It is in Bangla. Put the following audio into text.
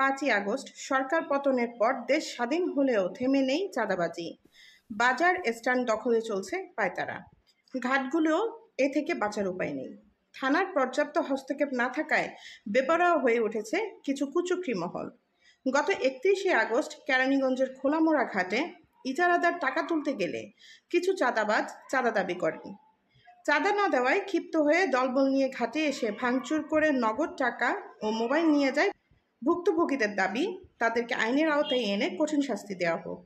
পাঁচই আগস্ট সরকার পতনের পর দেশ স্বাধীন হলেও থেমে নেই চাঁদাবাজি বাজার স্ট্যান্ড দখলে চলছে পায়তারা ঘাটগুলোও এ থেকে বাঁচার উপায় নেই থানার পর্যাপ্ত হস্তক্ষেপ না থাকায় বেপরোয়া হয়ে উঠেছে কিছু কুচুকরি মহল গত একত্রিশে আগস্ট কেরানীগঞ্জের খোলামোড়া ঘাটে ইজারাদার টাকা তুলতে গেলে কিছু চাঁদাবাজ চাঁদা দাবি করেন চাঁদা না দেওয়ায় ক্ষিপ্ত হয়ে দলবল নিয়ে ঘাটে এসে ভাঙচুর করে নগদ টাকা ও মোবাইল নিয়ে যায় ভুক্তভোগীদের দাবি তাদেরকে আইনের আওতায় এনে কঠিন শাস্তি দেওয়া হোক